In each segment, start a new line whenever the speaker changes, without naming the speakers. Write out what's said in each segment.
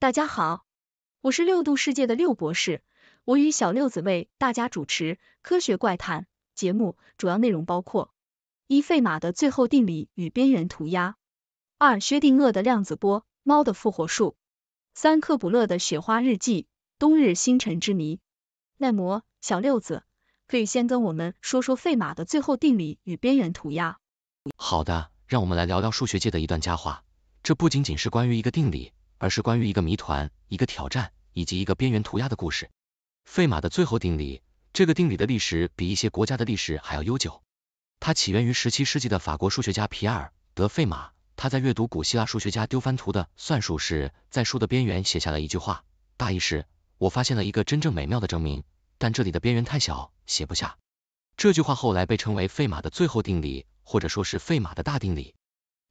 大家好，我是六度世界的六博士，我与小六子为大家主持《科学怪谈》节目，主要内容包括：一、费马的最后定理与边缘涂鸦；二、薛定谔的量子波猫的复活术；三、克卜勒的雪花日记冬日星辰之谜。耐磨，小六子，可以先跟我们说说费马的最后定理与边缘涂鸦。
好的，让我们来聊聊数学界的一段佳话，这不仅仅是关于一个定理。而是关于一个谜团、一个挑战以及一个边缘涂鸦的故事。费马的最后定理，这个定理的历史比一些国家的历史还要悠久。它起源于十七世纪的法国数学家皮埃尔·德·费马，他在阅读古希腊数学家丢番图的《算术》时，在书的边缘写下了一句话，大意是：“我发现了一个真正美妙的证明，但这里的边缘太小，写不下。”这句话后来被称为费马的最后定理，或者说是费马的大定理。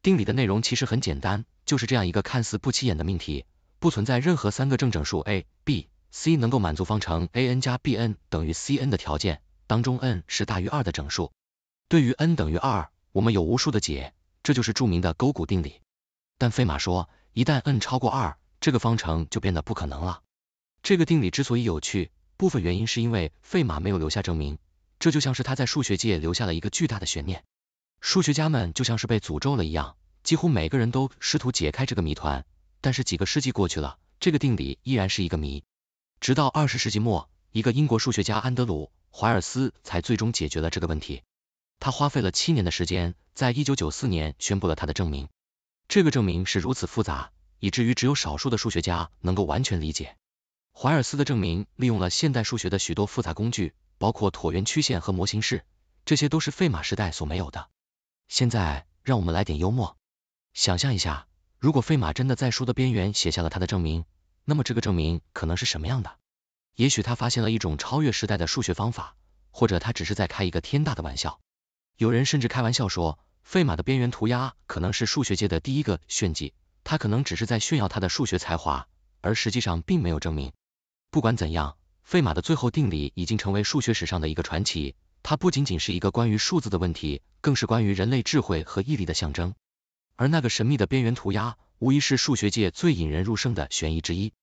定理的内容其实很简单。就是这样一个看似不起眼的命题，不存在任何三个正整数 a、b、c 能够满足方程 a n 加 b n 等于 c n 的条件，当中 n 是大于二的整数。对于 n 等于二，我们有无数的解，这就是著名的勾股定理。但费马说，一旦 n 超过二，这个方程就变得不可能了。这个定理之所以有趣，部分原因是因为费马没有留下证明，这就像是他在数学界留下了一个巨大的悬念，数学家们就像是被诅咒了一样。几乎每个人都试图解开这个谜团，但是几个世纪过去了，这个定理依然是一个谜。直到二十世纪末，一个英国数学家安德鲁·怀尔斯才最终解决了这个问题。他花费了七年的时间，在一九九四年宣布了他的证明。这个证明是如此复杂，以至于只有少数的数学家能够完全理解。怀尔斯的证明利用了现代数学的许多复杂工具，包括椭圆曲线和模型式，这些都是费马时代所没有的。现在，让我们来点幽默。想象一下，如果费马真的在书的边缘写下了他的证明，那么这个证明可能是什么样的？也许他发现了一种超越时代的数学方法，或者他只是在开一个天大的玩笑。有人甚至开玩笑说，费马的边缘涂鸦可能是数学界的第一个炫技，他可能只是在炫耀他的数学才华，而实际上并没有证明。不管怎样，费马的最后定理已经成为数学史上的一个传奇。它不仅仅是一个关于数字的问题，更是关于人类智慧和毅力的象征。而那个神秘的边缘涂鸦，无疑是数学界最引人入胜的悬疑之一。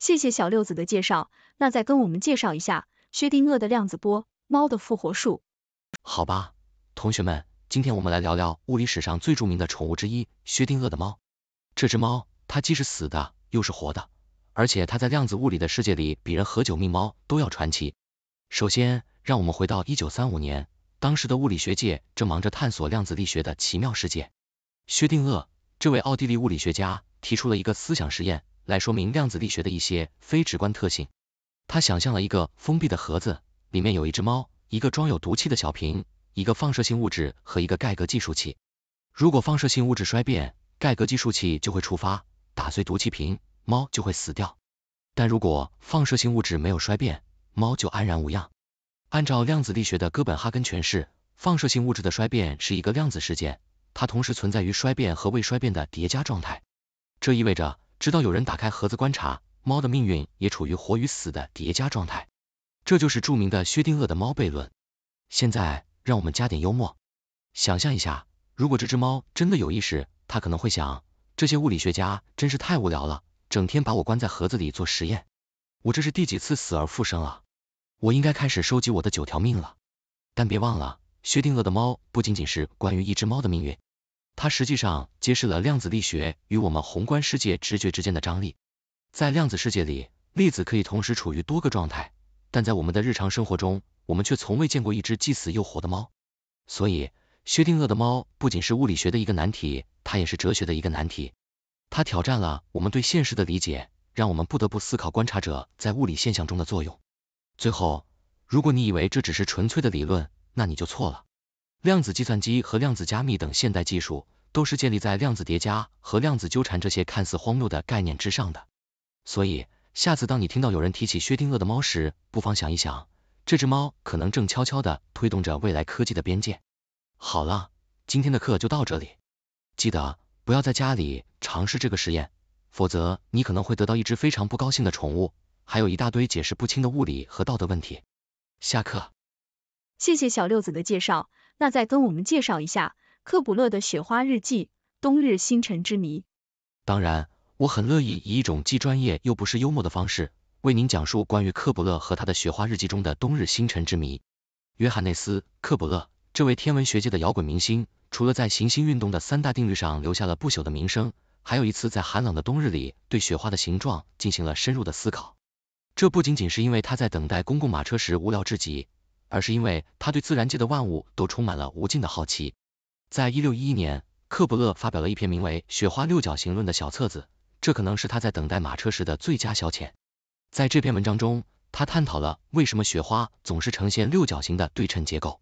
谢谢小六子的介绍，那再跟我们介绍一下薛定谔的量子波猫的复活术。
好吧，同学们，今天我们来聊聊物理史上最著名的宠物之一——薛定谔的猫。这只猫，它既是死的，又是活的，而且它在量子物理的世界里比人和九命猫都要传奇。首先，让我们回到一九三五年，当时的物理学界正忙着探索量子力学的奇妙世界。薛定谔这位奥地利物理学家提出了一个思想实验来说明量子力学的一些非直观特性。他想象了一个封闭的盒子，里面有一只猫，一个装有毒气的小瓶，一个放射性物质和一个盖格计数器。如果放射性物质衰变，盖格计数器就会触发，打碎毒气瓶，猫就会死掉。但如果放射性物质没有衰变，猫就安然无恙。按照量子力学的哥本哈根诠释，放射性物质的衰变是一个量子事件。它同时存在于衰变和未衰变的叠加状态，这意味着直到有人打开盒子观察，猫的命运也处于活与死的叠加状态。这就是著名的薛定谔的猫悖论。现在让我们加点幽默，想象一下，如果这只猫真的有意识，它可能会想：这些物理学家真是太无聊了，整天把我关在盒子里做实验。我这是第几次死而复生了？我应该开始收集我的九条命了。但别忘了，薛定谔的猫不仅仅是关于一只猫的命运。它实际上揭示了量子力学与我们宏观世界直觉之间的张力。在量子世界里，粒子可以同时处于多个状态，但在我们的日常生活中，我们却从未见过一只既死又活的猫。所以，薛定谔的猫不仅是物理学的一个难题，它也是哲学的一个难题。它挑战了我们对现实的理解，让我们不得不思考观察者在物理现象中的作用。最后，如果你以为这只是纯粹的理论，那你就错了。量子计算机和量子加密等现代技术，都是建立在量子叠加和量子纠缠这些看似荒谬的概念之上的。所以，下次当你听到有人提起薛定谔的猫时，不妨想一想，这只猫可能正悄悄地推动着未来科技的边界。好了，今天的课就到这里。记得不要在家里尝试这个实验，否则你可能会得到一只非常不高兴的宠物，还有一大堆解释不清的物理和道德问题。下课。
谢谢小六子的介绍。那再跟我们介绍一下科普勒的雪花日记，冬日星辰之谜。
当然，我很乐意以一种既专业又不失幽默的方式，为您讲述关于科普勒和他的雪花日记中的冬日星辰之谜。约翰内斯·科普勒，这位天文学界的摇滚明星，除了在行星运动的三大定律上留下了不朽的名声，还有一次在寒冷的冬日里，对雪花的形状进行了深入的思考。这不仅仅是因为他在等待公共马车时无聊至极。而是因为他对自然界的万物都充满了无尽的好奇。在一六一一年，克卜勒发表了一篇名为《雪花六角形论》的小册子，这可能是他在等待马车时的最佳消遣。在这篇文章中，他探讨了为什么雪花总是呈现六角形的对称结构。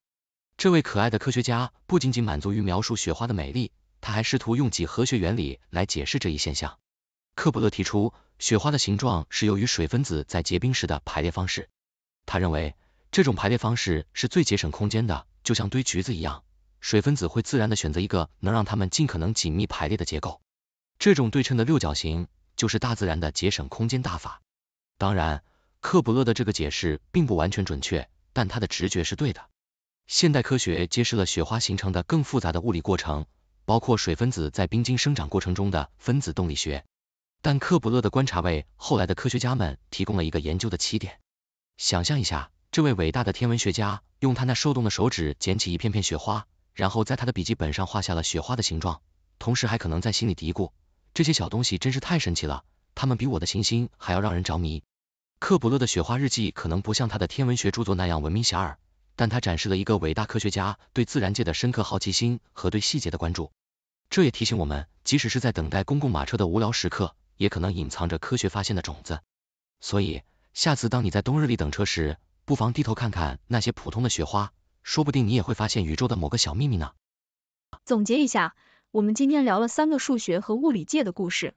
这位可爱的科学家不仅仅满足于描述雪花的美丽，他还试图用几何学原理来解释这一现象。克卜勒提出，雪花的形状是由于水分子在结冰时的排列方式。他认为。这种排列方式是最节省空间的，就像堆橘子一样，水分子会自然的选择一个能让它们尽可能紧密排列的结构。这种对称的六角形就是大自然的节省空间大法。当然，克卜勒的这个解释并不完全准确，但他的直觉是对的。现代科学揭示了雪花形成的更复杂的物理过程，包括水分子在冰晶生长过程中的分子动力学。但克卜勒的观察为后来的科学家们提供了一个研究的起点。想象一下。这位伟大的天文学家用他那受冻的手指捡起一片片雪花，然后在他的笔记本上画下了雪花的形状，同时还可能在心里嘀咕：这些小东西真是太神奇了，它们比我的行星还要让人着迷。克卜勒的雪花日记可能不像他的天文学著作那样闻名遐迩，但他展示了一个伟大科学家对自然界的深刻好奇心和对细节的关注。这也提醒我们，即使是在等待公共马车的无聊时刻，也可能隐藏着科学发现的种子。所以，下次当你在冬日里等车时，不妨低头看看那些普通的雪花，说不定你也会发现宇宙的某个小秘密呢。
总结一下，我们今天聊了三个数学和物理界的故事：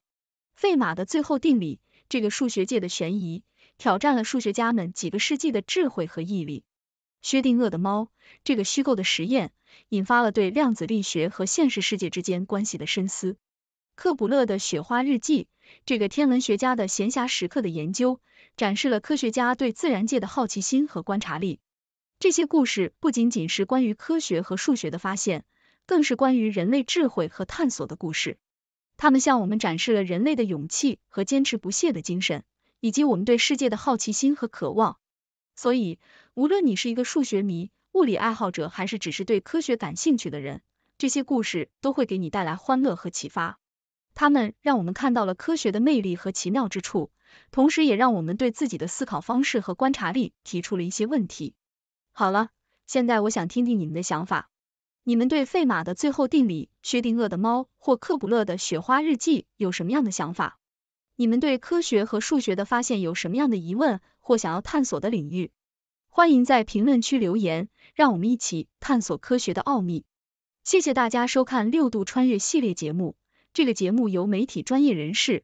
费马的最后定理，这个数学界的悬疑，挑战了数学家们几个世纪的智慧和毅力；薛定谔的猫，这个虚构的实验，引发了对量子力学和现实世界之间关系的深思；克卜勒的雪花日记，这个天文学家的闲暇时刻的研究。展示了科学家对自然界的好奇心和观察力。这些故事不仅仅是关于科学和数学的发现，更是关于人类智慧和探索的故事。他们向我们展示了人类的勇气和坚持不懈的精神，以及我们对世界的好奇心和渴望。所以，无论你是一个数学迷、物理爱好者，还是只是对科学感兴趣的人，这些故事都会给你带来欢乐和启发。他们让我们看到了科学的魅力和奇妙之处。同时也让我们对自己的思考方式和观察力提出了一些问题。好了，现在我想听听你们的想法。你们对费马的最后定理、薛定谔的猫或克卜勒的雪花日记有什么样的想法？你们对科学和数学的发现有什么样的疑问或想要探索的领域？欢迎在评论区留言，让我们一起探索科学的奥秘。谢谢大家收看六度穿越系列节目。这个节目由媒体专业人士。